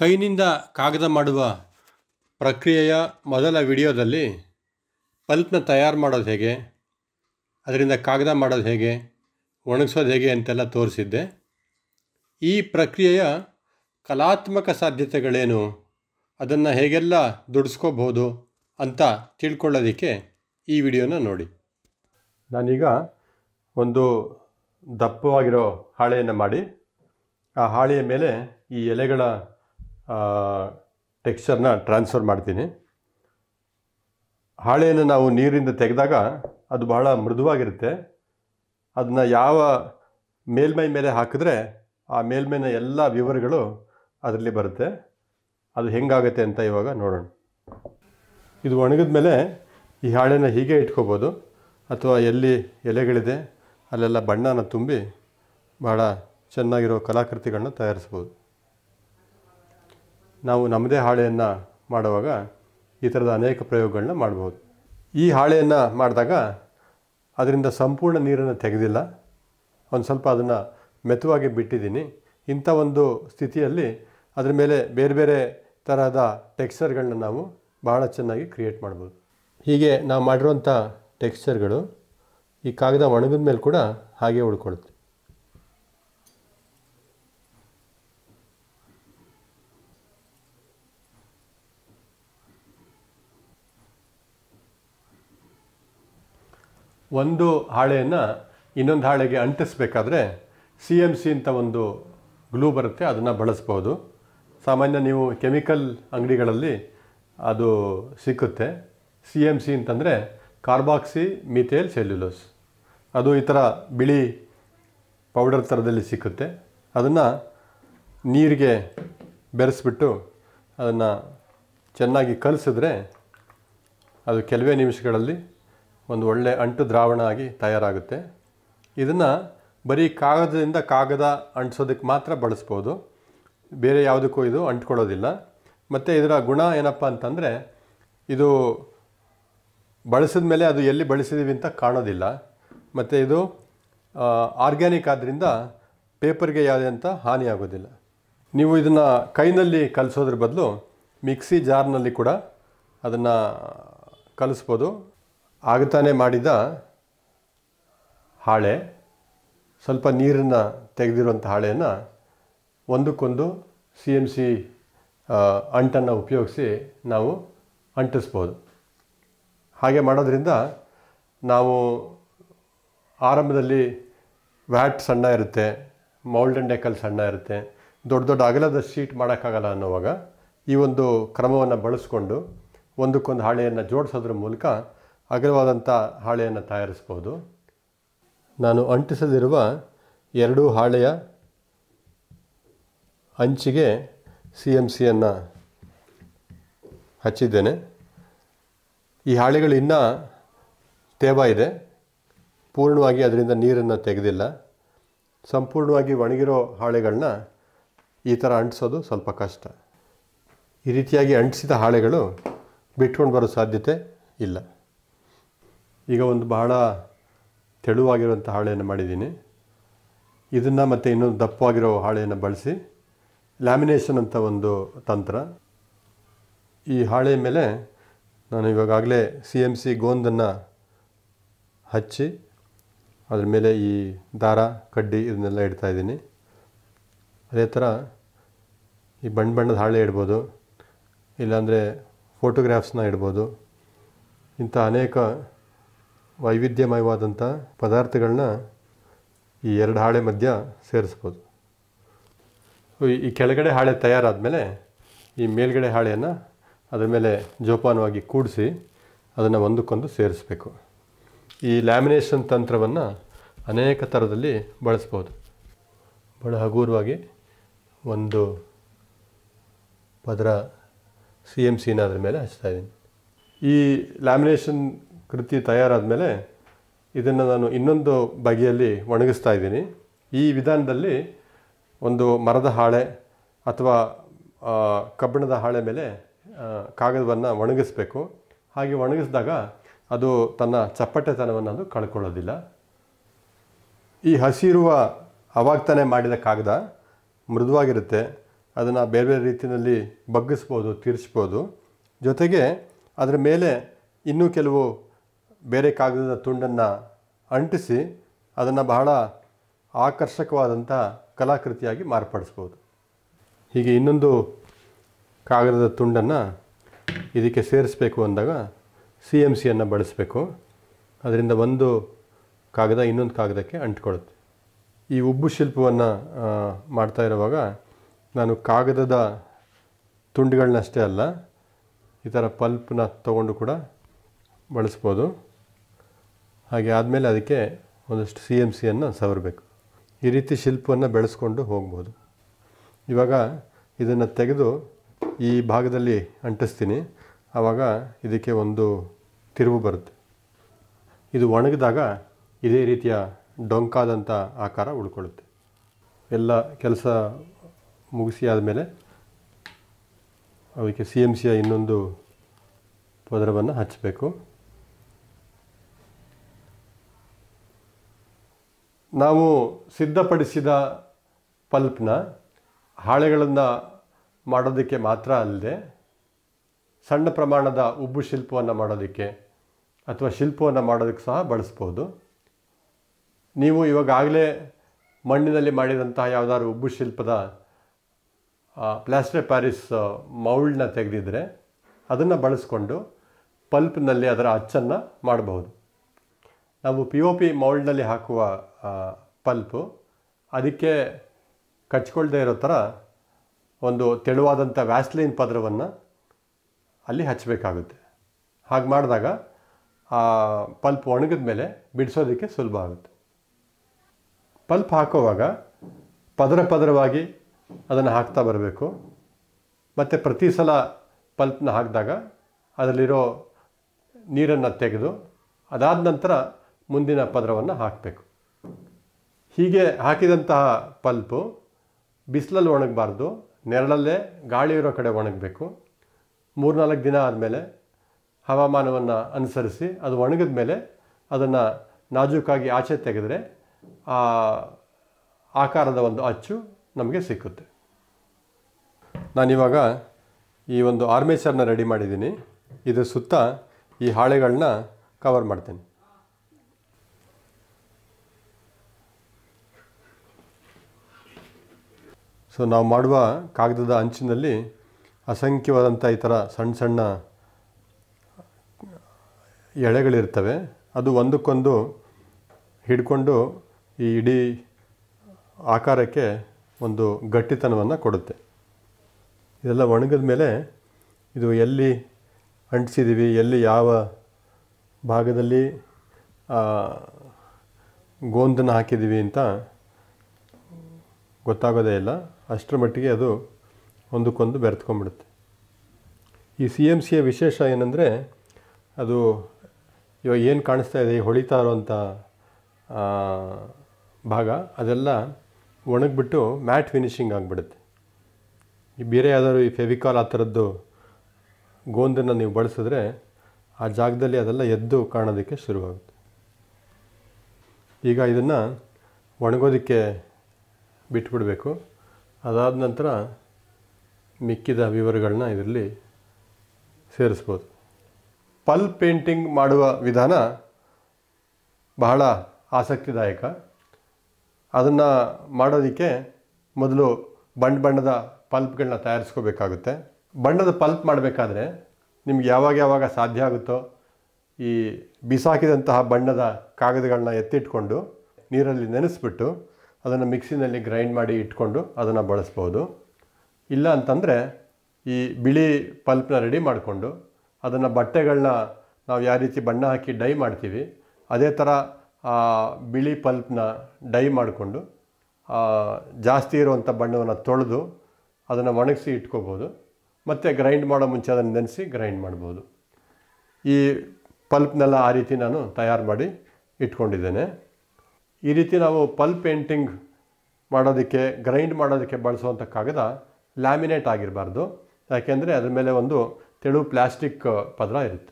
ಕೈನಿಂದ ಕಾಗದ ಮಾಡುವ ಪ್ರಕ್ರಿಯೆಯ ಮೊದಲ ವಿಡಿಯೋದಲ್ಲಿ ಪಲ್ಪ್ನ ತಯಾರು ಮಾಡೋದು ಹೇಗೆ ಅದರಿಂದ ಕಾಗದ ಮಾಡೋದು ಹೇಗೆ ಒಣಗಿಸೋದು ಹೇಗೆ ಅಂತೆಲ್ಲ ತೋರಿಸಿದ್ದೆ ಈ ಪ್ರಕ್ರಿಯೆಯ ಕಲಾತ್ಮಕ ಸಾಧ್ಯತೆಗಳೇನು ಅದನ್ನು ಹೇಗೆಲ್ಲ ದುಡಿಸ್ಕೋಬೋದು ಅಂತ ತಿಳ್ಕೊಳ್ಳೋದಕ್ಕೆ ಈ ವಿಡಿಯೋನ ನೋಡಿ ನಾನೀಗ ಒಂದು ದಪ್ಪವಾಗಿರೋ ಹಾಳೆಯನ್ನು ಮಾಡಿ ಆ ಹಾಳೆಯ ಮೇಲೆ ಈ ಎಲೆಗಳ ಟೆಕ್ಸ್ಚರ್ನ ಟ್ರಾನ್ಸ್ಫರ್ ಮಾಡ್ತೀನಿ ಹಾಳೆಯನ್ನು ನಾವು ನೀರಿಂದ ತೆಗೆದಾಗ ಅದು ಬಹಳ ಮೃದುವಾಗಿರುತ್ತೆ ಅದನ್ನು ಯಾವ ಮೇಲ್ಮೈ ಮೇಲೆ ಹಾಕಿದ್ರೆ ಆ ಮೇಲ್ಮೈನ ಎಲ್ಲ ವಿವರಗಳು ಅದರಲ್ಲಿ ಬರುತ್ತೆ ಅದು ಹೆಂಗಾಗುತ್ತೆ ಅಂತ ಇವಾಗ ನೋಡೋಣ ಇದು ಒಣಗಿದ ಮೇಲೆ ಈ ಹಾಳೆನ ಹೀಗೆ ಇಟ್ಕೋಬೋದು ಅಥವಾ ಎಲ್ಲಿ ಎಲೆಗಳಿದೆ ಅಲ್ಲೆಲ್ಲ ಬಣ್ಣನ ತುಂಬಿ ಬಹಳ ಚೆನ್ನಾಗಿರೋ ಕಲಾಕೃತಿಗಳನ್ನ ತಯಾರಿಸ್ಬೋದು ನಾವು ನಮ್ಮದೇ ಹಾಳೆಯನ್ನು ಮಾಡುವಾಗ ಈ ಥರದ ಅನೇಕ ಪ್ರಯೋಗಗಳನ್ನ ಮಾಡ್ಬೋದು ಈ ಹಾಳೆಯನ್ನು ಮಾಡಿದಾಗ ಅದರಿಂದ ಸಂಪೂರ್ಣ ನೀರನ್ನು ತೆಗೆದಿಲ್ಲ ಒಂದು ಸ್ವಲ್ಪ ಅದನ್ನು ಮೆತುವಾಗಿ ಬಿಟ್ಟಿದ್ದೀನಿ ಇಂಥ ಒಂದು ಸ್ಥಿತಿಯಲ್ಲಿ ಅದರ ಮೇಲೆ ಬೇರೆ ಬೇರೆ ತರಹದ ಟೆಕ್ಸ್ಚರ್ಗಳನ್ನ ನಾವು ಬಹಳ ಚೆನ್ನಾಗಿ ಕ್ರಿಯೇಟ್ ಮಾಡ್ಬೋದು ಹೀಗೆ ನಾವು ಮಾಡಿರುವಂಥ ಟೆಕ್ಸ್ಚರ್ಗಳು ಈ ಕಾಗದ ಒಣಗಿದ ಮೇಲೆ ಕೂಡ ಹಾಗೆ ಉಳ್ಕೊಳ್ಳುತ್ತೆ ಒಂದು ಹಾಳೆಯನ್ನು ಇನ್ನೊಂದು ಹಾಳೆಗೆ ಅಂಟಿಸ್ಬೇಕಾದ್ರೆ ಸಿ ಎಮ್ ಸಿ ಅಂತ ಒಂದು ಗ್ಲೂ ಬರುತ್ತೆ ಅದನ್ನು ಬಳಸ್ಬೋದು ಸಾಮಾನ್ಯ ನೀವು ಕೆಮಿಕಲ್ ಅಂಗಡಿಗಳಲ್ಲಿ ಅದು ಸಿಕ್ಕುತ್ತೆ ಸಿ ಎಮ್ ಸಿ ಅಂತಂದರೆ ಕಾರ್ಬಾಕ್ಸಿ ಮಿಥೇಲ್ ಸೆಲ್ಯುಲೋಸ್ ಅದು ಈ ಥರ ಬಿಳಿ ಪೌಡರ್ ಥರದಲ್ಲಿ ಸಿಕ್ಕುತ್ತೆ ಅದನ್ನು ನೀರಿಗೆ ಬೆರೆಸಿಬಿಟ್ಟು ಅದನ್ನು ಚೆನ್ನಾಗಿ ಕಲಿಸಿದ್ರೆ ಅದು ಕೆಲವೇ ನಿಮಿಷಗಳಲ್ಲಿ ಒಂದು ಒಳ್ಳೆ ಅಂಟು ದ್ರಾವಣ ಆಗಿ ತಯಾರಾಗುತ್ತೆ ಇದನ್ನು ಬರೀ ಕಾಗದದಿಂದ ಕಾಗದ ಅಂಟಿಸೋದಕ್ಕೆ ಮಾತ್ರ ಬಳಸ್ಬೋದು ಬೇರೆ ಯಾವುದಕ್ಕೂ ಇದು ಅಂಟ್ಕೊಳ್ಳೋದಿಲ್ಲ ಮತ್ತು ಇದರ ಗುಣ ಏನಪ್ಪ ಅಂತಂದರೆ ಇದು ಬಳಸಿದ ಮೇಲೆ ಅದು ಎಲ್ಲಿ ಬಳಸಿದ್ದೀವಿ ಅಂತ ಕಾಣೋದಿಲ್ಲ ಮತ್ತು ಇದು ಆರ್ಗ್ಯಾನಿಕ್ ಆದ್ದರಿಂದ ಪೇಪರ್ಗೆ ಯಾವುದೇ ಅಂತ ಹಾನಿಯಾಗೋದಿಲ್ಲ ನೀವು ಇದನ್ನು ಕೈನಲ್ಲಿ ಕಲಿಸೋದ್ರ ಬದಲು ಮಿಕ್ಸಿ ಜಾರ್ನಲ್ಲಿ ಕೂಡ ಅದನ್ನು ಕಲಿಸ್ಬೋದು ಆಗತಾನೆ ಮಾಡಿದ ಹಾಳೆ ಸ್ವಲ್ಪ ನೀರನ್ನು ತೆಗೆದಿರುವಂಥ ಹಾಳೆಯನ್ನು ಒಂದಕ್ಕೊಂದು ಸಿ ಎಮ್ ಸಿ ಅಂಟನ್ನು ಉಪಯೋಗಿಸಿ ನಾವು ಅಂಟಿಸ್ಬೋದು ಹಾಗೆ ಮಾಡೋದ್ರಿಂದ ನಾವು ಆರಂಭದಲ್ಲಿ ವ್ಯಾಟ್ ಸಣ್ಣ ಇರುತ್ತೆ ಮೌಲ್ಡ್ ಅಂಡ್ ಎಕಲ್ ಸಣ್ಣ ಇರುತ್ತೆ ದೊಡ್ಡ ದೊಡ್ಡ ಅಗಲದ ಶೀಟ್ ಮಾಡೋಕ್ಕಾಗಲ್ಲ ಅನ್ನೋವಾಗ ಈ ಒಂದು ಕ್ರಮವನ್ನು ಬಳಸ್ಕೊಂಡು ಒಂದಕ್ಕೊಂದು ಹಾಳೆಯನ್ನು ಜೋಡಿಸೋದ್ರ ಮೂಲಕ ಅಗಲವಾದಂಥ ಹಾಳೆಯನ್ನು ತಯಾರಿಸ್ಬೋದು ನಾನು ಅಂಟಿಸದಿರುವ ಎರಡೂ ಹಾಳೆಯ ಅಂಚಿಗೆ ಸಿ ಎಮ್ ಸಿಯನ್ನು ಹಚ್ಚಿದ್ದೇನೆ ಈ ಹಾಳೆಗಳು ಇನ್ನೂ ತೇವ ಇದೆ ಪೂರ್ಣವಾಗಿ ಅದರಿಂದ ನೀರನ್ನು ತೆಗೆದಿಲ್ಲ ಸಂಪೂರ್ಣವಾಗಿ ಒಣಗಿರೋ ಹಾಳೆಗಳನ್ನ ಈ ಥರ ಅಂಟಿಸೋದು ಸ್ವಲ್ಪ ಕಷ್ಟ ಈ ರೀತಿಯಾಗಿ ಅಂಟಿಸಿದ ಹಾಳೆಗಳು ಬಿಟ್ಕೊಂಡು ಬರೋ ಸಾಧ್ಯತೆ ಇಲ್ಲ ಈಗ ಒಂದು ಬಹಳ ತೆಳುವಾಗಿರುವಂಥ ಹಾಳೆಯನ್ನು ಮಾಡಿದ್ದೀನಿ ಇದನ್ನು ಮತ್ತು ಇನ್ನೊಂದು ದಪ್ಪವಾಗಿರೋ ಹಾಳೆಯನ್ನು ಬಳಸಿ ಲ್ಯಾಮಿನೇಷನ್ ಅಂತ ಒಂದು ತಂತ್ರ ಈ ಹಾಳೆಯ ಮೇಲೆ ನಾನು ಇವಾಗಾಗಲೇ ಸಿ ಎಮ್ ಸಿ ಗೋಂದನ್ನು ಹಚ್ಚಿ ಅದ್ರ ಮೇಲೆ ಈ ದಾರ ಕಡ್ಡಿ ಇದನ್ನೆಲ್ಲ ಇಡ್ತಾಯಿದ್ದೀನಿ ಅದೇ ಥರ ಈ ಬಣ್ಣ ಬಣ್ಣದ ಹಾಳೆ ಇಡ್ಬೋದು ಇಲ್ಲಾಂದರೆ ಫೋಟೋಗ್ರಾಫ್ಸ್ನ ಇಡ್ಬೋದು ಇಂಥ ಅನೇಕ ವೈವಿಧ್ಯಮಯವಾದಂಥ ಪದಾರ್ಥಗಳನ್ನ ಈ ಎರಡು ಹಾಳೆ ಮಧ್ಯ ಸೇರಿಸ್ಬೋದು ಈ ಕೆಳಗಡೆ ಹಾಳೆ ತಯಾರಾದ ಮೇಲೆ ಈ ಮೇಲ್ಗಡೆ ಹಾಳೆಯನ್ನು ಅದರ ಮೇಲೆ ಜೋಪಾನವಾಗಿ ಕೂಡಿಸಿ ಅದನ್ನು ಒಂದಕ್ಕೊಂದು ಸೇರಿಸಬೇಕು ಈ ಲ್ಯಾಮಿನೇಷನ್ ತಂತ್ರವನ್ನು ಅನೇಕ ಥರದಲ್ಲಿ ಬಳಸ್ಬೋದು ಬಹಳ ಹಗುರವಾಗಿ ಒಂದು ಪದರ ಸಿ ಎಮ್ ಸಿನ ಅದರ ಮೇಲೆ ಹಚ್ತಾಯಿದ್ದೀನಿ ಈ ಲ್ಯಾಮಿನೇಷನ್ ಕೃತಿ ತಯಾರಾದ ಮೇಲೆ ಇದನ್ನು ನಾನು ಇನ್ನೊಂದು ಬಗೆಯಲ್ಲಿ ಒಣಗಿಸ್ತಾ ಇದ್ದೀನಿ ಈ ವಿಧಾನದಲ್ಲಿ ಒಂದು ಮರದ ಹಾಳೆ ಅಥವಾ ಕಬ್ಬಿಣದ ಹಾಳೆ ಮೇಲೆ ಕಾಗದವನ್ನು ಒಣಗಿಸ್ಬೇಕು ಹಾಗೆ ಒಣಗಿಸಿದಾಗ ಅದು ತನ್ನ ಚಪ್ಪಟೆತನವನ್ನು ಅದು ಕಳ್ಕೊಳ್ಳೋದಿಲ್ಲ ಈ ಹಸಿರುವ ಅವಾಗ್ತಾನೆ ಮಾಡಿದ ಕಾಗದ ಮೃದುವಾಗಿರುತ್ತೆ ಅದನ್ನು ಬೇರೆ ಬೇರೆ ರೀತಿಯಲ್ಲಿ ಬಗ್ಗಿಸ್ಬೋದು ತೀರಿಸ್ಬೋದು ಜೊತೆಗೆ ಅದರ ಮೇಲೆ ಇನ್ನೂ ಕೆಲವು ಬೇರೆ ಕಾಗದದ ತುಂಡನ್ನು ಅಂಟಿಸಿ ಅದನ್ನು ಬಹಳ ಆಕರ್ಷಕವಾದಂಥ ಕಲಾಕೃತಿಯಾಗಿ ಮಾರ್ಪಡಿಸ್ಬೋದು ಹೀಗೆ ಇನ್ನೊಂದು ಕಾಗದದ ತುಂಡನ್ನು ಇದಕ್ಕೆ ಸೇರಿಸಬೇಕು ಅಂದಾಗ ಸಿ ಎಮ್ ಸಿಯನ್ನು ಬಳಸಬೇಕು ಅದರಿಂದ ಒಂದು ಕಾಗದ ಇನ್ನೊಂದು ಕಾಗದಕ್ಕೆ ಅಂಟ್ಕೊಳ್ಳುತ್ತೆ ಈ ಉಬ್ಬು ಶಿಲ್ಪವನ್ನು ಮಾಡ್ತಾ ಇರುವಾಗ ನಾನು ಕಾಗದದ ತುಂಡುಗಳನ್ನಷ್ಟೇ ಅಲ್ಲ ಈ ಥರ ಪಲ್ಪನ್ನ ತಗೊಂಡು ಕೂಡ ಬಳಸ್ಬೋದು ಹಾಗೆ ಆದಮೇಲೆ ಅದಕ್ಕೆ ಒಂದಷ್ಟು ಸಿ ಎಮ್ ಸಿಯನ್ನು ಸವರಬೇಕು ಈ ರೀತಿ ಶಿಲ್ಪವನ್ನು ಬೆಳೆಸ್ಕೊಂಡು ಹೋಗ್ಬೋದು ಇವಾಗ ಇದನ್ನು ತೆಗೆದು ಈ ಭಾಗದಲ್ಲಿ ಅಂಟಿಸ್ತೀನಿ ಆವಾಗ ಇದಕ್ಕೆ ಒಂದು ತಿರುವು ಬರುತ್ತೆ ಇದು ಒಣಗಿದಾಗ ಇದೇ ರೀತಿಯ ಡೊಂಕಾದಂಥ ಆಕಾರ ಉಳ್ಕೊಳ್ಳುತ್ತೆ ಎಲ್ಲ ಕೆಲಸ ಮುಗಿಸಿ ಆದಮೇಲೆ ಅದಕ್ಕೆ ಸಿ ಎಮ್ ಸಿಯ ಇನ್ನೊಂದು ಪದರವನ್ನು ಹಚ್ಚಬೇಕು ನಾವು ಸಿದ್ಧಪಡಿಸಿದ ಪಲ್ಪ್ನ ಹಾಳೆಗಳನ್ನು ಮಾಡೋದಕ್ಕೆ ಮಾತ್ರ ಅಲ್ಲದೆ ಸಣ್ಣ ಪ್ರಮಾಣದ ಉಬ್ಬು ಶಿಲ್ಪವನ್ನು ಮಾಡೋದಕ್ಕೆ ಅಥವಾ ಶಿಲ್ಪವನ್ನು ಮಾಡೋದಕ್ಕೆ ಸಹ ಬಳಸ್ಬೋದು ನೀವು ಇವಾಗಾಗಲೇ ಮಣ್ಣಿನಲ್ಲಿ ಮಾಡಿದಂತಹ ಯಾವುದಾದ್ರು ಉಬ್ಬು ಶಿಲ್ಪದ ಪ್ಲಾಸ್ಟರ್ ಪ್ಯಾರಿಸ್ ಮೌಲ್ಡ್ನ ತೆಗೆದಿದ್ರೆ ಅದನ್ನು ಬಳಸ್ಕೊಂಡು ಪಲ್ಪ್ನಲ್ಲಿ ಅದರ ಅಚ್ಚನ್ನು ಮಾಡಬಹುದು ನಾವು ಪಿ ಒ ಪಿ ಮೌಲ್ಡ್ನಲ್ಲಿ ಹಾಕುವ ಪಲ್ಪು ಅದಕ್ಕೆ ಕಚ್ಕೊಳ್ದೇ ಇರೋ ಥರ ಒಂದು ತೆಳುವಾದಂಥ ವ್ಯಾಸ್ಲಿನ್ ಪದರವನ್ನು ಅಲ್ಲಿ ಹಚ್ಚಬೇಕಾಗುತ್ತೆ ಹಾಗೆ ಮಾಡಿದಾಗ ಆ ಪಲ್ಪ್ ಒಣಗಿದ ಮೇಲೆ ಬಿಡಿಸೋದಕ್ಕೆ ಸುಲಭ ಆಗುತ್ತೆ ಪಲ್ಪ್ ಹಾಕುವಾಗ ಪದರ ಪದರವಾಗಿ ಅದನ್ನು ಹಾಕ್ತಾ ಬರಬೇಕು ಮತ್ತು ಪ್ರತಿ ಸಲ ಪಲ್ಪ್ನ ಹಾಕಿದಾಗ ಅದರಲ್ಲಿರೋ ನೀರನ್ನು ತೆಗೆದು ಅದಾದ ನಂತರ ಮುಂದಿನ ಪದರವನ್ನು ಹಾಕಬೇಕು ಹೀಗೆ ಹಾಕಿದಂತಹ ಪಲ್ಪು ಬಿಸಿಲಲ್ಲಿ ಒಣಗಬಾರ್ದು ನೆರಳಲ್ಲೇ ಗಾಳಿ ಇರೋ ಕಡೆ ಒಣಗಬೇಕು ಮೂರ್ನಾಲ್ಕು ದಿನ ಆದಮೇಲೆ ಹವಾಮಾನವನ್ನು ಅನುಸರಿಸಿ ಅದು ಒಣಗಿದ ಮೇಲೆ ಅದನ್ನು ನಾಜೂಕಾಗಿ ಆಚೆ ತೆಗೆದರೆ ಆ ಆಕಾರದ ಒಂದು ಅಚ್ಚು ನಮಗೆ ಸಿಕ್ಕುತ್ತೆ ನಾನಿವಾಗ ಈ ಒಂದು ಆರ್ಮೇಚರ್ನ ರೆಡಿ ಮಾಡಿದ್ದೀನಿ ಇದು ಸುತ್ತ ಈ ಹಾಳೆಗಳನ್ನ ಕವರ್ ಮಾಡ್ತೀನಿ ಸೊ ನಾವು ಮಾಡುವ ಕಾಗದದ ಅಂಚಿನಲ್ಲಿ ಅಸಂಖ್ಯವಾದಂಥ ಈ ಥರ ಸಣ್ಣ ಸಣ್ಣ ಎಳೆಗಳಿರ್ತವೆ ಅದು ಒಂದಕ್ಕೊಂದು ಹಿಡ್ಕೊಂಡು ಈ ಇಡೀ ಆಕಾರಕ್ಕೆ ಒಂದು ಗಟ್ಟಿತನವನ್ನು ಕೊಡುತ್ತೆ ಇದೆಲ್ಲ ಒಣಗಿದ ಮೇಲೆ ಇದು ಎಲ್ಲಿ ಅಂಟಿಸಿದ್ದೀವಿ ಎಲ್ಲಿ ಯಾವ ಭಾಗದಲ್ಲಿ ಗೋಂದನ್ನು ಹಾಕಿದ್ದೀವಿ ಅಂತ ಗೊತ್ತಾಗೋದೇ ಇಲ್ಲ ಅಷ್ಟರ ಮಟ್ಟಿಗೆ ಅದು ಒಂದಕ್ಕೊಂದು ಬೆರೆತ್ಕೊಂಡ್ಬಿಡುತ್ತೆ ಈ ಸಿ ಎಮ್ ಸಿಯ ವಿಶೇಷ ಏನಂದರೆ ಅದು ಇವಾಗ ಏನು ಕಾಣಿಸ್ತಾ ಇದೆ ಈ ಹೊಳಿತಾ ಇರೋವಂಥ ಭಾಗ ಅದೆಲ್ಲ ಒಣಗಿಬಿಟ್ಟು ಮ್ಯಾಟ್ ಫಿನಿಷಿಂಗ್ ಆಗಿಬಿಡುತ್ತೆ ಈ ಬೇರೆ ಯಾವ್ದಾದ್ರು ಈ ಫೆವಿಕಾಲ್ ಆ ಥರದ್ದು ಗೋಂದನ್ನು ನೀವು ಬಳಸಿದ್ರೆ ಆ ಜಾಗದಲ್ಲಿ ಅದೆಲ್ಲ ಎದ್ದು ಕಾಣೋದಕ್ಕೆ ಶುರುವಾಗುತ್ತೆ ಈಗ ಇದನ್ನು ಒಣಗೋದಕ್ಕೆ ಬಿಟ್ಬಿಡಬೇಕು ಅದಾದ ನಂತರ ಮಿಕ್ಕಿದ ವಿವರಗಳನ್ನ ಇದರಲ್ಲಿ ಸೇರಿಸ್ಬೋದು ಪಲ್ ಪೇಂಟಿಂಗ್ ಮಾಡುವ ವಿಧಾನ ಬಹಳ ಆಸಕ್ತಿದಾಯಕ ಅದನ್ನು ಮಾಡೋದಕ್ಕೆ ಮೊದಲು ಬಣ್ಣ ಬಣ್ಣದ ಪಲ್ಪ್ಗಳನ್ನ ತಯಾರಿಸ್ಕೋಬೇಕಾಗುತ್ತೆ ಬಣ್ಣದ ಪಲ್ಪ್ ಮಾಡಬೇಕಾದ್ರೆ ನಿಮ್ಗೆ ಯಾವಾಗ ಯಾವಾಗ ಸಾಧ್ಯ ಆಗುತ್ತೋ ಈ ಬಿಸಾಕಿದಂತಹ ಬಣ್ಣದ ಕಾಗದಗಳನ್ನ ಎತ್ತಿಟ್ಕೊಂಡು ನೀರಲ್ಲಿ ನೆನೆಸ್ಬಿಟ್ಟು ಅದನ್ನು ಮಿಕ್ಸಿನಲ್ಲಿ ಗ್ರೈಂಡ್ ಮಾಡಿ ಇಟ್ಕೊಂಡು ಅದನ್ನು ಬಳಸ್ಬೋದು ಇಲ್ಲ ಅಂತಂದರೆ ಈ ಬಿಳಿ ಪಲ್ಪ್ನ ರೆಡಿ ಮಾಡಿಕೊಂಡು ಅದನ್ನು ಬಟ್ಟೆಗಳನ್ನ ನಾವು ಯಾವ ರೀತಿ ಬಣ್ಣ ಹಾಕಿ ಡೈ ಮಾಡ್ತೀವಿ ಅದೇ ಥರ ಬಿಳಿ ಪಲ್ಪ್ನ ಡೈ ಮಾಡಿಕೊಂಡು ಜಾಸ್ತಿ ಇರುವಂಥ ಬಣ್ಣವನ್ನು ತೊಳೆದು ಅದನ್ನು ಒಣಗಿಸಿ ಇಟ್ಕೋಬೋದು ಮತ್ತು ಗ್ರೈಂಡ್ ಮಾಡೋ ಮುಂಚೆ ಅದನ್ನು ನೆನೆಸಿ ಗ್ರೈಂಡ್ ಮಾಡ್ಬೋದು ಈ ಪಲ್ಪ್ನೆಲ್ಲ ಆ ರೀತಿ ನಾನು ತಯಾರು ಮಾಡಿ ಇಟ್ಕೊಂಡಿದ್ದೇನೆ ಈ ರೀತಿ ನಾವು ಪಲ್ ಪೇಂಟಿಂಗ್ ಮಾಡೋದಕ್ಕೆ ಗ್ರೈಂಡ್ ಮಾಡೋದಕ್ಕೆ ಬಳಸುವಂಥ ಕಾಗದ ಲ್ಯಾಮಿನೇಟ್ ಆಗಿರಬಾರ್ದು ಯಾಕೆಂದರೆ ಅದ್ರ ಮೇಲೆ ಒಂದು ತೆಳು ಪ್ಲ್ಯಾಸ್ಟಿಕ್ ಪದರ ಇರುತ್ತೆ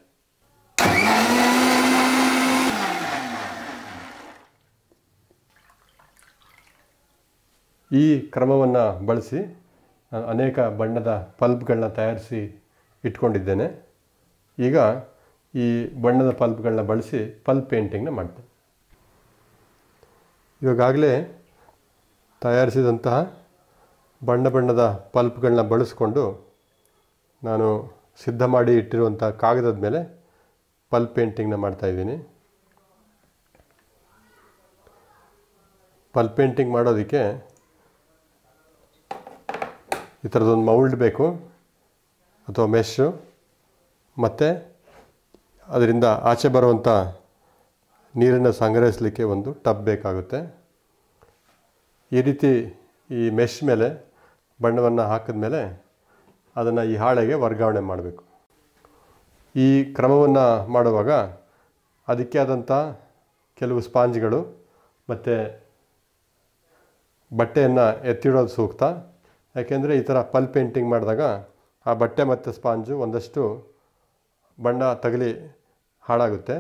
ಈ ಕ್ರಮವನ್ನು ಬಳಸಿ ಅನೇಕ ಬಣ್ಣದ ಪಲ್ಪ್ಗಳನ್ನ ತಯಾರಿಸಿ ಇಟ್ಕೊಂಡಿದ್ದೇನೆ ಈಗ ಈ ಬಣ್ಣದ ಪಲ್ಪ್ಗಳನ್ನ ಬಳಸಿ ಪಲ್ಪ್ ಪೇಂಟಿಂಗ್ನ ಮಾಡ್ತೇನೆ ಇವಾಗಲೇ ತಯಾರಿಸಿದಂತಹ ಬಣ್ಣ ಬಣ್ಣದ ಪಲ್ಪ್ಗಳನ್ನ ಬಳಸಿಕೊಂಡು ನಾನು ಸಿದ್ಧ ಮಾಡಿ ಇಟ್ಟಿರುವಂಥ ಕಾಗದದ ಮೇಲೆ ಪಲ್ಪ್ ಪೇಂಟಿಂಗ್ನ ಮಾಡ್ತಾಯಿದ್ದೀನಿ ಪಲ್ಪ್ ಪೇಂಟಿಂಗ್ ಮಾಡೋದಕ್ಕೆ ಈ ಥರದೊಂದು ಮೌಲ್ಡ್ ಬೇಕು ಅಥವಾ ಮೆಶ್ಶು ಮತ್ತು ಅದರಿಂದ ಆಚೆ ಬರುವಂಥ ನೀರನ್ನು ಸಂಗ್ರಹಿಸಲಿಕ್ಕೆ ಒಂದು ಟಬ್ ಬೇಕಾಗುತ್ತೆ ಈ ರೀತಿ ಈ ಮೆಶ್ ಮೇಲೆ ಬಣ್ಣವನ್ನು ಹಾಕಿದ ಮೇಲೆ ಅದನ್ನು ಈ ಹಾಳೆಗೆ ವರ್ಗಾವಣೆ ಮಾಡಬೇಕು ಈ ಕ್ರಮವನ್ನು ಮಾಡುವಾಗ ಅದಕ್ಕೆ ಆದಂಥ ಕೆಲವು ಸ್ಪಾಂಜ್ಗಳು ಮತ್ತು ಬಟ್ಟೆಯನ್ನು ಎತ್ತಿಡೋದು ಸೂಕ್ತ ಯಾಕೆಂದರೆ ಈ ಥರ ಪಲ್ ಪೇಂಟಿಂಗ್ ಮಾಡಿದಾಗ ಆ ಬಟ್ಟೆ ಮತ್ತು ಸ್ಪಾಂಜು ಒಂದಷ್ಟು ಬಣ್ಣ ತಗಲಿ ಹಾಳಾಗುತ್ತೆ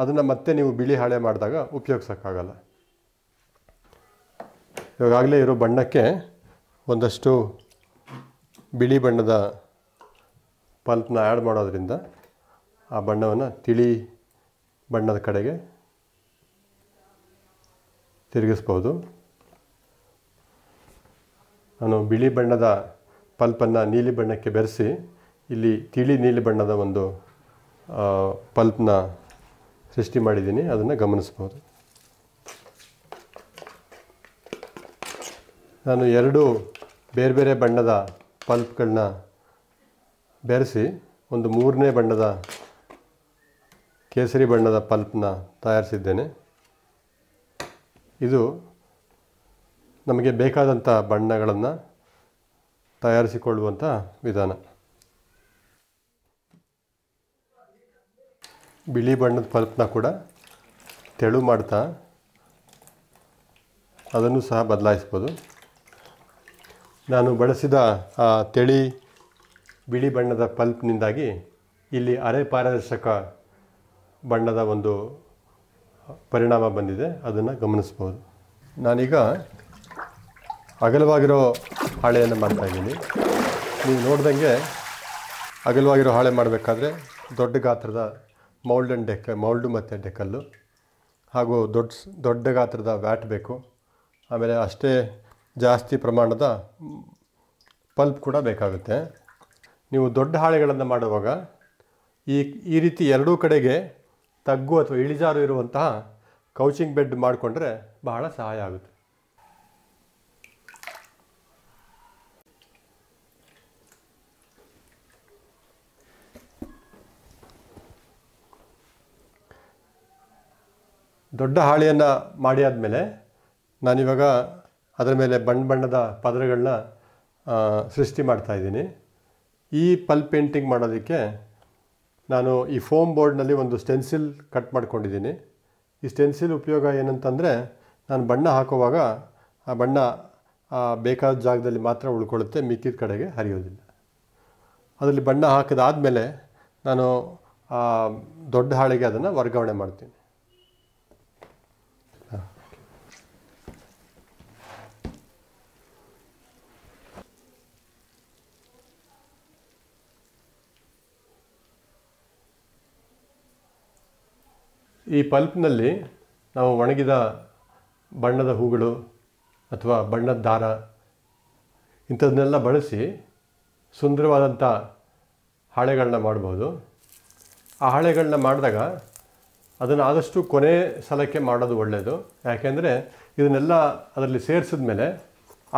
ಅದನ್ನು ಮತ್ತೆ ನೀವು ಬಿಳಿ ಹಾಳೆ ಮಾಡಿದಾಗ ಉಪಯೋಗಿಸೋಕ್ಕಾಗಲ್ಲ ಇವಾಗಲೇ ಇರೋ ಬಣ್ಣಕ್ಕೆ ಒಂದಷ್ಟು ಬಿಳಿ ಬಣ್ಣದ ಪಲ್ಪ್ನ ಆ್ಯಡ್ ಮಾಡೋದ್ರಿಂದ ಆ ಬಣ್ಣವನ್ನು ತಿಳಿ ಬಣ್ಣದ ಕಡೆಗೆ ತಿರುಗಿಸ್ಬೋದು ನಾನು ಬಿಳಿ ಬಣ್ಣದ ಪಲ್ಪನ್ನು ನೀಲಿ ಬಣ್ಣಕ್ಕೆ ಬೆರೆಸಿ ಇಲ್ಲಿ ತಿಳಿ ನೀಲಿ ಬಣ್ಣದ ಒಂದು ಪಲ್ಪ್ನ ಸೃಷ್ಟಿ ಮಾಡಿದ್ದೀನಿ ಅದನ್ನು ಗಮನಿಸ್ಬೋದು ನಾನು ಎರಡು ಬೇರೆ ಬೇರೆ ಬಣ್ಣದ ಪಲ್ಪ್ಗಳನ್ನ ಬೆರೆಸಿ ಒಂದು ಮೂರನೇ ಬಣ್ಣದ ಕೇಸರಿ ಬಣ್ಣದ ಪಲ್ಪ್ನ ತಯಾರಿಸಿದ್ದೇನೆ ಇದು ನಮಗೆ ಬೇಕಾದಂಥ ಬಣ್ಣಗಳನ್ನು ತಯಾರಿಸಿಕೊಳ್ಳುವಂಥ ವಿಧಾನ ಬಿಳಿ ಬಣ್ಣದ ಪಲ್ಪ್ನ ಕೂಡ ತೆಳು ಮಾಡ್ತಾ ಅದನ್ನು ಸಹ ಬದಲಾಯಿಸ್ಬೋದು ನಾನು ಬಳಸಿದ ಆ ತೆಳಿ ಬಿಳಿ ಬಣ್ಣದ ಪಲ್ಪ್ನಿಂದಾಗಿ ಇಲ್ಲಿ ಅರೆ ಪಾರದರ್ಶಕ ಬಣ್ಣದ ಒಂದು ಪರಿಣಾಮ ಬಂದಿದೆ ಅದನ್ನು ಗಮನಿಸ್ಬೋದು ನಾನೀಗ ಅಗಲವಾಗಿರೋ ಹಾಳೆಯನ್ನು ಮಾಡ್ತಾ ಇದ್ದೀನಿ ನೀವು ನೋಡ್ದಂಗೆ ಅಗಲವಾಗಿರೋ ಹಾಳೆ ಮಾಡಬೇಕಾದ್ರೆ ದೊಡ್ಡ ಗಾತ್ರದ ಮೌಲ್ಡ್ ಆ್ಯಂಡ್ ಮೌಲ್ಡು ಮತ್ತು ಡೆಕ್ಕಲ್ಲು ಹಾಗೂ ದೊಡ್ಡ ದೊಡ್ಡ ಗಾತ್ರದ ವ್ಯಾಟ್ ಬೇಕು ಆಮೇಲೆ ಅಷ್ಟೇ ಜಾಸ್ತಿ ಪ್ರಮಾಣದ ಪಲ್ಪ್ ಕೂಡ ಬೇಕಾಗುತ್ತೆ ನೀವು ದೊಡ್ಡ ಹಾಳೆಗಳನ್ನು ಮಾಡುವಾಗ ಈ ಈ ರೀತಿ ಎರಡೂ ಕಡೆಗೆ ತಗ್ಗು ಅಥವಾ ಇಳಿಜಾರು ಇರುವಂತಹ ಕೌಚಿಂಗ್ ಬೆಡ್ ಮಾಡಿಕೊಂಡ್ರೆ ಬಹಳ ಸಹಾಯ ಆಗುತ್ತೆ ದೊಡ್ಡ ಹಾಳೆಯನ್ನು ಮಾಡಿ ಆದಮೇಲೆ ನಾನಿವಾಗ ಅದರ ಮೇಲೆ ಬಣ್ಣ ಬಣ್ಣದ ಪದರಗಳನ್ನ ಸೃಷ್ಟಿ ಮಾಡ್ತಾಯಿದ್ದೀನಿ ಈ ಪಲ್ ಪೇಂಟಿಂಗ್ ಮಾಡೋದಕ್ಕೆ ನಾನು ಈ ಫೋಮ್ ಬೋರ್ಡ್ನಲ್ಲಿ ಒಂದು ಸ್ಟೆನ್ಸಿಲ್ ಕಟ್ ಮಾಡ್ಕೊಂಡಿದ್ದೀನಿ ಈ ಸ್ಟೆನ್ಸಿಲ್ ಉಪಯೋಗ ಏನಂತಂದರೆ ನಾನು ಬಣ್ಣ ಹಾಕುವಾಗ ಆ ಬಣ್ಣ ಬೇಕಾದ ಜಾಗದಲ್ಲಿ ಮಾತ್ರ ಉಳ್ಕೊಳ್ಳುತ್ತೆ ಮಿಕ್ಕಿದ ಕಡೆಗೆ ಹರಿಯೋದಿಲ್ಲ ಅದರಲ್ಲಿ ಬಣ್ಣ ಹಾಕಿದಾದಮೇಲೆ ನಾನು ದೊಡ್ಡ ಹಾಳಿಗೆ ಅದನ್ನು ವರ್ಗಾವಣೆ ಮಾಡ್ತೀನಿ ಈ ಪಲ್ಪ್ನಲ್ಲಿ ನಾವು ಒಣಗಿದ ಬಣ್ಣದ ಹೂಗಳು ಅಥವಾ ಬಣ್ಣದ ದಾರ ಇಂಥದನ್ನೆಲ್ಲ ಬಳಸಿ ಸುಂದರವಾದಂಥ ಹಾಳೆಗಳನ್ನ ಮಾಡ್ಬೋದು ಆ ಹಾಳೆಗಳನ್ನ ಮಾಡಿದಾಗ ಅದನ್ನು ಆದಷ್ಟು ಕೊನೆ ಸಲಕ್ಕೆ ಮಾಡೋದು ಒಳ್ಳೆಯದು ಯಾಕೆಂದರೆ ಇದನ್ನೆಲ್ಲ ಅದರಲ್ಲಿ ಸೇರಿಸಿದ ಮೇಲೆ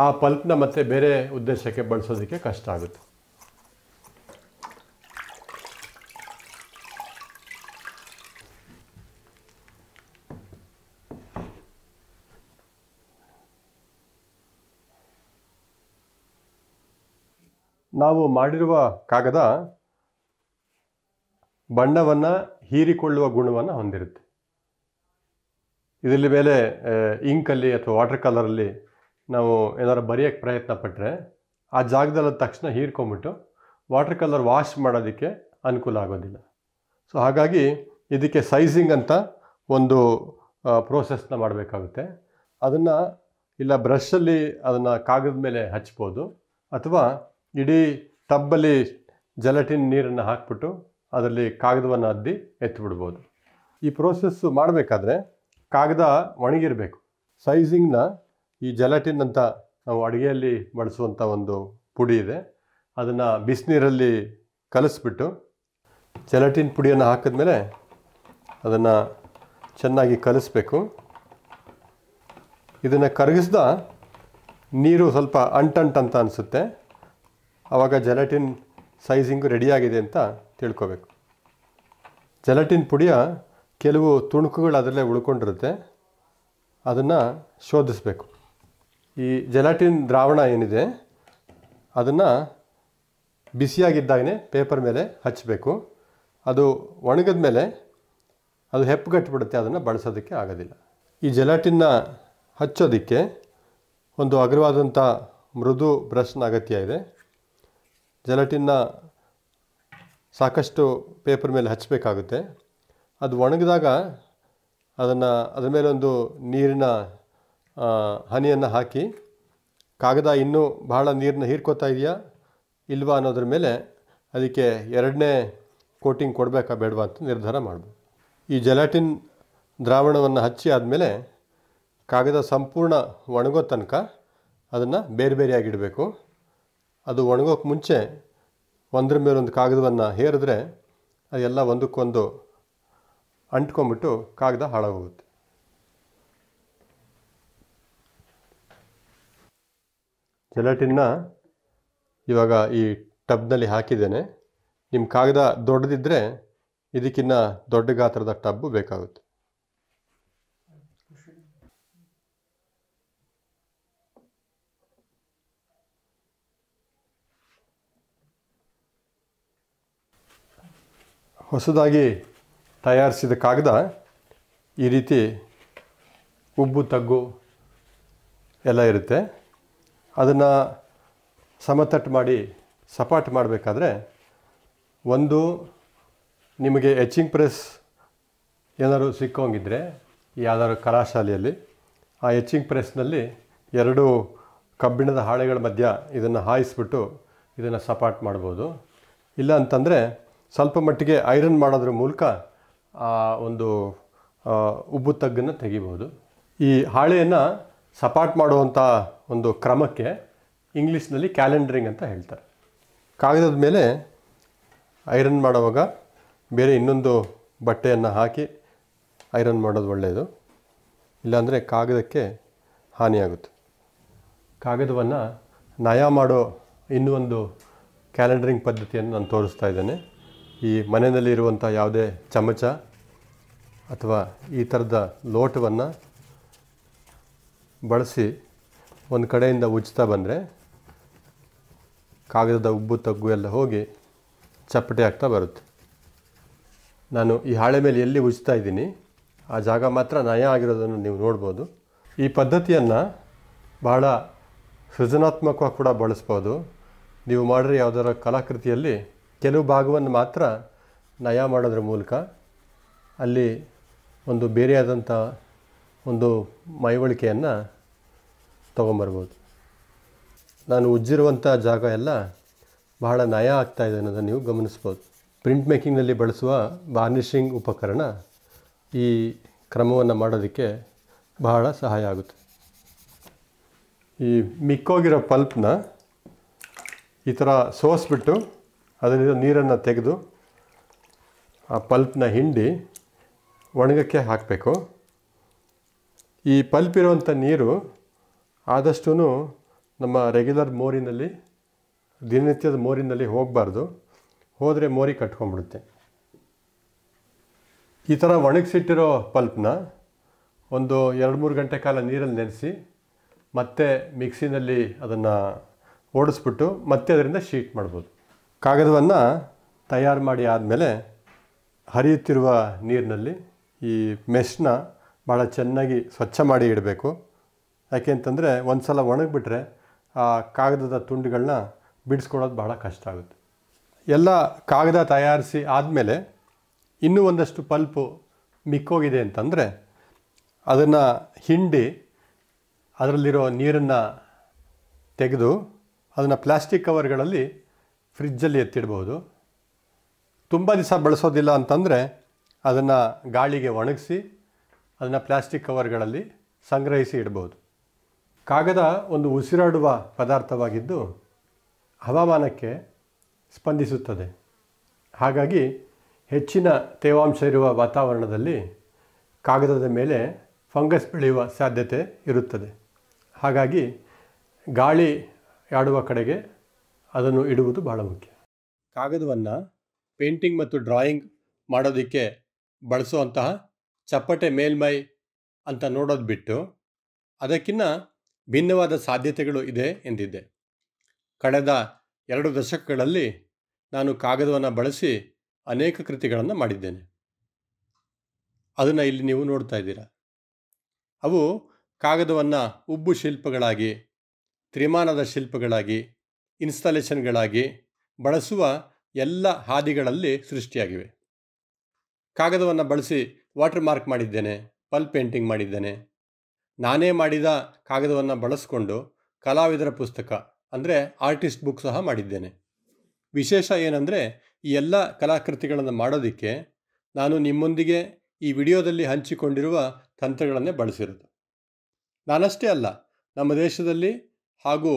ಆ ಪಲ್ಪ್ನ ಮತ್ತೆ ಬೇರೆ ಉದ್ದೇಶಕ್ಕೆ ಬಳಸೋದಕ್ಕೆ ಕಷ್ಟ ಆಗುತ್ತೆ ನಾವು ಮಾಡಿರುವ ಕಾಗದ ಬಣ್ಣವನ್ನು ಹೀರಿಕೊಳ್ಳುವ ಗುಣವನ್ನು ಹೊಂದಿರುತ್ತೆ ಇದರಲ್ಲಿ ಮೇಲೆ ಇಂಕಲ್ಲಿ ಅಥವಾ ವಾಟರ್ ಕಲರಲ್ಲಿ ನಾವು ಏನಾದ್ರು ಬರೆಯೋಕ್ಕೆ ಪ್ರಯತ್ನ ಪಟ್ಟರೆ ಆ ಜಾಗದಲ್ಲಿ ತಕ್ಷಣ ಹೀರ್ಕೊಂಬಿಟ್ಟು ವಾಟರ್ ಕಲರ್ ವಾಶ್ ಮಾಡೋದಕ್ಕೆ ಅನುಕೂಲ ಆಗೋದಿಲ್ಲ ಸೊ ಹಾಗಾಗಿ ಇದಕ್ಕೆ ಸೈಜಿಂಗ್ ಅಂತ ಒಂದು ಪ್ರೋಸೆಸ್ನ ಮಾಡಬೇಕಾಗುತ್ತೆ ಅದನ್ನು ಇಲ್ಲ ಬ್ರಷಲ್ಲಿ ಅದನ್ನು ಕಾಗದ ಮೇಲೆ ಹಚ್ಬೋದು ಅಥವಾ ಇಡೀ ಟಬ್ಬಲ್ಲಿ ಜಲಟಿನ್ ನೀರನ್ನು ಹಾಕಿಬಿಟ್ಟು ಅದರಲ್ಲಿ ಕಾಗದವನ್ನು ಅದ್ದಿ ಎತ್ತಿಬಿಡ್ಬೋದು ಈ ಪ್ರೋಸೆಸ್ಸು ಮಾಡಬೇಕಾದ್ರೆ ಕಾಗದ ಒಣಗಿರಬೇಕು ಸೈಜಿಂಗ್ನ ಈ ಜಲಟಿನ್ ಅಂತ ನಾವು ಅಡುಗೆಯಲ್ಲಿ ಬಳಸುವಂಥ ಒಂದು ಪುಡಿ ಇದೆ ಅದನ್ನು ಬಿಸಿನೀರಲ್ಲಿ ಕಲಿಸ್ಬಿಟ್ಟು ಜಲಟಿನ್ ಪುಡಿಯನ್ನು ಹಾಕಿದ್ಮೇಲೆ ಅದನ್ನು ಚೆನ್ನಾಗಿ ಕಲಿಸ್ಬೇಕು ಇದನ್ನು ಕರಗಿಸ್ದ ನೀರು ಸ್ವಲ್ಪ ಅಂಟಂಟಂತ ಅನಿಸುತ್ತೆ ಆವಾಗ ಜೆಲಟಿನ್ ಸೈಜಿಂಗು ರೆಡಿಯಾಗಿದೆ ಅಂತ ತಿಳ್ಕೋಬೇಕು ಜೆಲಾಟಿನ್ ಪುಡಿಯ ಕೆಲವು ತುಣುಕುಗಳು ಅದರಲ್ಲೇ ಉಳ್ಕೊಂಡಿರುತ್ತೆ ಅದನ್ನು ಶೋಧಿಸಬೇಕು ಈ ಜೆಲಾಟಿನ್ ದ್ರಾವಣ ಏನಿದೆ ಅದನ್ನು ಬಿಸಿಯಾಗಿದ್ದಾಗಲೇ ಪೇಪರ್ ಮೇಲೆ ಹಚ್ಚಬೇಕು ಅದು ಒಣಗಿದ ಮೇಲೆ ಅದು ಹೆಪ್ಪುಗಟ್ಟಿಬಿಡುತ್ತೆ ಅದನ್ನು ಬಳಸೋದಕ್ಕೆ ಆಗೋದಿಲ್ಲ ಈ ಜೆಲಾಟಿನ್ನ ಹಚ್ಚೋದಕ್ಕೆ ಒಂದು ಅಗ್ರವಾದಂಥ ಮೃದು ಬ್ರಷ್ನ ಅಗತ್ಯ ಇದೆ ಜೆಲಟಿನ್ನ ಸಾಕಷ್ಟು ಪೇಪರ್ ಮೇಲೆ ಹಚ್ಚಬೇಕಾಗುತ್ತೆ ಅದು ಒಣಗಿದಾಗ ಅದನ್ನು ಅದರ ಮೇಲೆ ಒಂದು ನೀರಿನ ಹನಿಯನ್ನು ಹಾಕಿ ಕಾಗದ ಇನ್ನೂ ಬಹಳ ನೀರನ್ನ ಹೀರ್ಕೋತಾ ಇದೆಯಾ ಇಲ್ವಾ ಅನ್ನೋದ್ರ ಮೇಲೆ ಅದಕ್ಕೆ ಎರಡನೇ ಕೋಟಿಂಗ್ ಕೊಡಬೇಕಾ ಬೇಡವಾ ಅಂತ ನಿರ್ಧಾರ ಮಾಡ್ಬೋದು ಈ ಜೆಲಾಟಿನ್ ದ್ರಾವಣವನ್ನು ಹಚ್ಚಿ ಆದಮೇಲೆ ಕಾಗದ ಸಂಪೂರ್ಣ ಒಣಗೋ ತನಕ ಅದನ್ನು ಬೇರೆ ಬೇರೆಯಾಗಿಡಬೇಕು ಅದು ಒಣಗೋಕೆ ಮುಂಚೆ ಒಂದ್ರ ಮೇಲೊಂದು ಕಾಗದವನ್ನು ಹೇರಿದ್ರೆ ಅದೆಲ್ಲ ಒಂದಕ್ಕೊಂದು ಅಂಟ್ಕೊಂಬಿಟ್ಟು ಕಾಗದ ಹಾಳಾಗೋಗುತ್ತೆ ಜಲಾಟಿನ ಇವಾಗ ಈ ಟಬ್ನಲ್ಲಿ ಹಾಕಿದ್ದೇನೆ ನಿಮ್ಮ ಕಾಗದ ದೊಡ್ಡದಿದ್ದರೆ ಇದಕ್ಕಿನ್ನ ದೊಡ್ಡ ಗಾತ್ರದ ಟಬ್ಬು ಬೇಕಾಗುತ್ತೆ ಹೊಸದಾಗಿ ತಯಾರಿಸಿದ ಕಾಗದ ಈ ರೀತಿ ಉಬ್ಬು ತಗ್ಗು ಎಲ್ಲ ಇರುತ್ತೆ ಅದನ್ನು ಸಮತಟ್ಟು ಮಾಡಿ ಸಪಾಟ್ ಮಾಡಬೇಕಾದ್ರೆ ಒಂದು ನಿಮಗೆ ಎಚಿಂಗ್ ಪ್ರೆಸ್ ಏನಾದರೂ ಸಿಕ್ಕೋಂಗಿದ್ರೆ ಯಾವ್ದಾದ್ರು ಕಲಾಶಾಲೆಯಲ್ಲಿ ಆ ಎಚಿಂಗ್ ಪ್ರೆಸ್ನಲ್ಲಿ ಎರಡು ಕಬ್ಬಿಣದ ಹಾಳೆಗಳ ಮಧ್ಯ ಇದನ್ನು ಹಾಯಿಸ್ಬಿಟ್ಟು ಇದನ್ನು ಸಪಾಟ್ ಮಾಡ್ಬೋದು ಇಲ್ಲ ಅಂತಂದರೆ ಸ್ವಲ್ಪ ಮಟ್ಟಿಗೆ ಐರನ್ ಮಾಡೋದ್ರ ಮೂಲಕ ಆ ಒಂದು ಉಬ್ಬು ತಗ್ಗನ್ನು ತೆಗಿಬೋದು ಈ ಹಾಳೆಯನ್ನು ಸಪಾಟ್ ಮಾಡುವಂಥ ಒಂದು ಕ್ರಮಕ್ಕೆ ಇಂಗ್ಲೀಷ್ನಲ್ಲಿ ಕ್ಯಾಲೆಂಡರಿಂಗ್ ಅಂತ ಹೇಳ್ತಾರೆ ಕಾಗದದ ಮೇಲೆ ಐರನ್ ಮಾಡುವಾಗ ಬೇರೆ ಇನ್ನೊಂದು ಬಟ್ಟೆಯನ್ನು ಹಾಕಿ ಐರನ್ ಮಾಡೋದು ಒಳ್ಳೆಯದು ಇಲ್ಲಾಂದರೆ ಕಾಗದಕ್ಕೆ ಹಾನಿಯಾಗುತ್ತೆ ಕಾಗದವನ್ನು ನಯ ಮಾಡೋ ಇನ್ನೊಂದು ಕ್ಯಾಲೆಂಡರಿಂಗ್ ಪದ್ಧತಿಯನ್ನು ನಾನು ತೋರಿಸ್ತಾ ಇದ್ದೇನೆ ಈ ಮನೆಯಲ್ಲಿರುವಂಥ ಯಾವುದೇ ಚಮಚ ಅಥವಾ ಈ ಥರದ ಲೋಟವನ್ನು ಬಳಸಿ ಒಂದು ಕಡೆಯಿಂದ ಉಜ್ತಾ ಬಂದರೆ ಕಾಗದದ ಉಬ್ಬು ತಗ್ಗು ಎಲ್ಲ ಹೋಗಿ ಚಪ್ಪಟೆ ಆಗ್ತಾ ಬರುತ್ತೆ ನಾನು ಈ ಹಾಳೆ ಮೇಲೆ ಎಲ್ಲಿ ಉಜ್ತಾ ಇದ್ದೀನಿ ಆ ಜಾಗ ಮಾತ್ರ ನಯ ಆಗಿರೋದನ್ನು ನೀವು ನೋಡ್ಬೋದು ಈ ಪದ್ಧತಿಯನ್ನು ಬಹಳ ಸೃಜನಾತ್ಮಕವಾಗಿ ಕೂಡ ಬಳಸ್ಬೋದು ನೀವು ಮಾಡಿರಿ ಯಾವುದರ ಕಲಾಕೃತಿಯಲ್ಲಿ ಕೆಲವು ಭಾಗವನ್ನು ಮಾತ್ರ ನಯ ಮಾಡೋದ್ರ ಮೂಲಕ ಅಲ್ಲಿ ಒಂದು ಬೇರೆಯಾದಂಥ ಒಂದು ಮೈವಳಿಕೆಯನ್ನು ತೊಗೊಂಬರ್ಬೋದು ನಾನು ಉಜ್ಜಿರುವಂಥ ಜಾಗ ಎಲ್ಲ ಬಹಳ ನಯ ಆಗ್ತಾಯಿದೆ ಅನ್ನೋದನ್ನು ನೀವು ಗಮನಿಸ್ಬೋದು ಪ್ರಿಂಟ್ ಮೇಕಿಂಗ್ನಲ್ಲಿ ಬಳಸುವ ಬಾರ್ನಿಷಿಂಗ್ ಉಪಕರಣ ಈ ಕ್ರಮವನ್ನು ಮಾಡೋದಕ್ಕೆ ಬಹಳ ಸಹಾಯ ಆಗುತ್ತೆ ಈ ಮಿಕ್ಕೋಗಿರೋ ಪಲ್ಪ್ನ ಈ ಥರ ಸೋಸಿಬಿಟ್ಟು ಅದರಿಂದ ನೀರನ್ನು ತೆಗೆದು ಆ ಪಲ್ಪ್ನ ಹಿಂಡಿ ಒಣಗಕ್ಕೆ ಹಾಕಬೇಕು ಈ ಪಲ್ಪ್ ಇರುವಂಥ ನೀರು ಆದಷ್ಟು ನಮ್ಮ ರೆಗ್ಯುಲರ್ ಮೋರಿನಲ್ಲಿ ದಿನನಿತ್ಯದ ಮೋರಿನಲ್ಲಿ ಹೋಗಬಾರ್ದು ಹೋದರೆ ಮೋರಿ ಕಟ್ಕೊಂಡ್ಬಿಡುತ್ತೆ ಈ ಥರ ಒಣಗಿಸಿಟ್ಟಿರೋ ಪಲ್ಪ್ನ ಒಂದು ಎರಡು ಮೂರು ಗಂಟೆ ಕಾಲ ನೀರಲ್ಲಿ ನೆನೆಸಿ ಮತ್ತೆ ಮಿಕ್ಸಿನಲ್ಲಿ ಅದನ್ನು ಓಡಿಸ್ಬಿಟ್ಟು ಮತ್ತೆ ಅದರಿಂದ ಶೀಟ್ ಮಾಡ್ಬೋದು ಕಾಗದವನ್ನು ತಯಾರು ಮಾಡಿ ಆದಮೇಲೆ ಹರಿಯುತ್ತಿರುವ ನೀರಿನಲ್ಲಿ ಈ ಮೆಷ್ನ ಭಾಳ ಚೆನ್ನಾಗಿ ಸ್ವಚ್ಛ ಮಾಡಿ ಇಡಬೇಕು ಯಾಕೆ ಒಂದು ಸಲ ಒಣಗಿಬಿಟ್ರೆ ಆ ಕಾಗದದ ತುಂಡುಗಳನ್ನ ಬಿಡಿಸ್ಕೊಳ್ಳೋದು ಭಾಳ ಕಷ್ಟ ಆಗುತ್ತೆ ಎಲ್ಲ ಕಾಗದ ತಯಾರಿಸಿ ಆದಮೇಲೆ ಇನ್ನೂ ಒಂದಷ್ಟು ಪಲ್ಪು ಮಿಕ್ಕೋಗಿದೆ ಅಂತಂದರೆ ಅದನ್ನು ಹಿಂಡಿ ಅದರಲ್ಲಿರೋ ನೀರನ್ನು ತೆಗೆದು ಅದನ್ನು ಪ್ಲ್ಯಾಸ್ಟಿಕ್ ಕವರ್ಗಳಲ್ಲಿ ಫ್ರಿಜ್ಜಲ್ಲಿ ಎತ್ತಿಡ್ಬೋದು ತುಂಬ ದಿವಸ ಬಳಸೋದಿಲ್ಲ ಅಂತಂದರೆ ಅದನ್ನು ಗಾಳಿಗೆ ಒಣಗಿಸಿ ಅದನ್ನು ಪ್ಲಾಸ್ಟಿಕ್ ಕವರ್ಗಳಲ್ಲಿ ಸಂಗ್ರಹಿಸಿ ಇಡ್ಬೋದು ಕಾಗದ ಒಂದು ಉಸಿರಾಡುವ ಪದಾರ್ಥವಾಗಿದ್ದು ಹವಾಮಾನಕ್ಕೆ ಸ್ಪಂದಿಸುತ್ತದೆ ಹಾಗಾಗಿ ಹೆಚ್ಚಿನ ತೇವಾಂಶ ಇರುವ ವಾತಾವರಣದಲ್ಲಿ ಕಾಗದದ ಮೇಲೆ ಫಂಗಸ್ ಬೆಳೆಯುವ ಸಾಧ್ಯತೆ ಇರುತ್ತದೆ ಹಾಗಾಗಿ ಗಾಳಿ ಆಡುವ ಕಡೆಗೆ ಅದನ್ನು ಇಡುವುದು ಬಹಳ ಮುಖ್ಯ ಕಾಗದವನ್ನು ಪೇಂಟಿಂಗ್ ಮತ್ತು ಡ್ರಾಯಿಂಗ್ ಮಾಡೋದಕ್ಕೆ ಬಳಸುವಂತಹ ಚಪ್ಪಟೆ ಮೇಲ್ಮೈ ಅಂತ ನೋಡೋದು ಬಿಟ್ಟು ಅದಕ್ಕಿನ್ನ ಭಿನ್ನವಾದ ಸಾಧ್ಯತೆಗಳು ಇದೆ ಎಂದಿದ್ದೆ ಕಳೆದ ಎರಡು ದಶಕಗಳಲ್ಲಿ ನಾನು ಕಾಗದವನ್ನು ಬಳಸಿ ಅನೇಕ ಕೃತಿಗಳನ್ನು ಮಾಡಿದ್ದೇನೆ ಅದನ್ನು ಇಲ್ಲಿ ನೀವು ನೋಡ್ತಾ ಇದ್ದೀರಾ ಅವು ಕಾಗದವನ್ನು ಉಬ್ಬು ಶಿಲ್ಪಗಳಾಗಿ ತ್ರಿಮಾನದ ಶಿಲ್ಪಗಳಾಗಿ ಇನ್ಸ್ಟಾಲೇಷನ್ಗಳಾಗಿ ಬಳಸುವ ಎಲ್ಲ ಹಾದಿಗಳಲ್ಲಿ ಸೃಷ್ಟಿಯಾಗಿವೆ ಕಾಗದವನ್ನು ಬಳಸಿ ವಾಟರ್ ಮಾರ್ಕ್ ಮಾಡಿದ್ದೇನೆ ಪಲ್ ಪೇಂಟಿಂಗ್ ಮಾಡಿದ್ದೇನೆ ನಾನೇ ಮಾಡಿದ ಕಾಗದವನ್ನು ಬಳಸಿಕೊಂಡು ಕಲಾವಿದರ ಪುಸ್ತಕ ಅಂದರೆ ಆರ್ಟಿಸ್ಟ್ ಬುಕ್ ಸಹ ಮಾಡಿದ್ದೇನೆ ವಿಶೇಷ ಏನಂದರೆ ಈ ಎಲ್ಲ ಕಲಾಕೃತಿಗಳನ್ನು ಮಾಡೋದಕ್ಕೆ ನಾನು ನಿಮ್ಮೊಂದಿಗೆ ಈ ವಿಡಿಯೋದಲ್ಲಿ ಹಂಚಿಕೊಂಡಿರುವ ತಂತ್ರಗಳನ್ನೇ ಬಳಸಿರೋದು ನಾನಷ್ಟೇ ಅಲ್ಲ ನಮ್ಮ ದೇಶದಲ್ಲಿ ಹಾಗೂ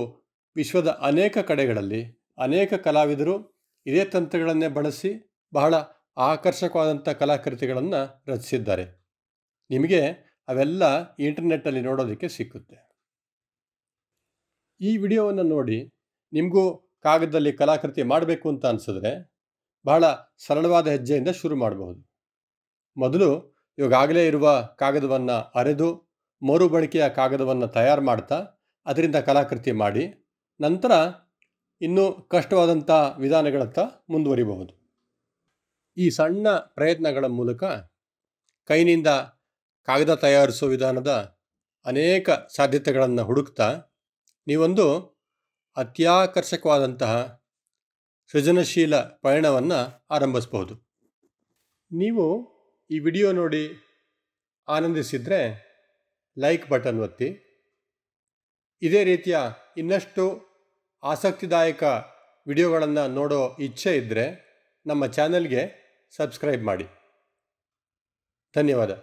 ವಿಶ್ವದ ಅನೇಕ ಕಡೆಗಳಲ್ಲಿ ಅನೇಕ ಕಲಾವಿದರು ಇದೇ ತಂತ್ರಗಳನ್ನೇ ಬಳಸಿ ಬಹಳ ಆಕರ್ಷಕವಾದಂಥ ಕಲಾಕೃತಿಗಳನ್ನು ರಚಿಸಿದ್ದಾರೆ ನಿಮಗೆ ಅವೆಲ್ಲ ಇಂಟರ್ನೆಟ್ಟಲ್ಲಿ ನೋಡೋದಕ್ಕೆ ಸಿಕ್ಕುತ್ತೆ ಈ ವಿಡಿಯೋವನ್ನು ನೋಡಿ ನಿಮಗೂ ಕಾಗದದಲ್ಲಿ ಕಲಾಕೃತಿ ಮಾಡಬೇಕು ಅಂತ ಅನಿಸಿದ್ರೆ ಬಹಳ ಸರಳವಾದ ಹೆಜ್ಜೆಯಿಂದ ಶುರು ಮಾಡಬಹುದು ಮೊದಲು ಇವಾಗಲೇ ಇರುವ ಕಾಗದವನ್ನು ಅರೆದು ಮರುಬಳಕೆಯ ಕಾಗದವನ್ನು ತಯಾರು ಮಾಡ್ತಾ ಅದರಿಂದ ಕಲಾಕೃತಿ ಮಾಡಿ ನಂತರ ಇನ್ನೂ ಕಷ್ಟವಾದಂಥ ವಿಧಾನಗಳತ್ತ ಮುಂದುವರಿಬಹುದು ಈ ಸಣ್ಣ ಪ್ರಯತ್ನಗಳ ಮೂಲಕ ಕೈನಿಂದ ಕಾಗದ ತಯಾರಿಸುವ ವಿಧಾನದ ಅನೇಕ ಸಾಧ್ಯತೆಗಳನ್ನು ಹುಡುಕ್ತಾ ನೀವೊಂದು ಅತ್ಯಾಕರ್ಷಕವಾದಂತಹ ಸೃಜನಶೀಲ ಪಯಣವನ್ನು ಆರಂಭಿಸಬಹುದು ನೀವು ಈ ವಿಡಿಯೋ ನೋಡಿ ಆನಂದಿಸಿದರೆ ಲೈಕ್ ಬಟನ್ ಒತ್ತಿ ಇದೇ ರೀತಿಯ ಇನ್ನಷ್ಟು ಆಸಕ್ತಿದಾಯಕ ವಿಡಿಯೋಗಳನ್ನು ನೋಡೋ ಇಚ್ಛೆ ಇದ್ದರೆ ನಮ್ಮ ಚಾನೆಲ್ಗೆ ಸಬ್ಸ್ಕ್ರೈಬ್ ಮಾಡಿ ಧನ್ಯವಾದ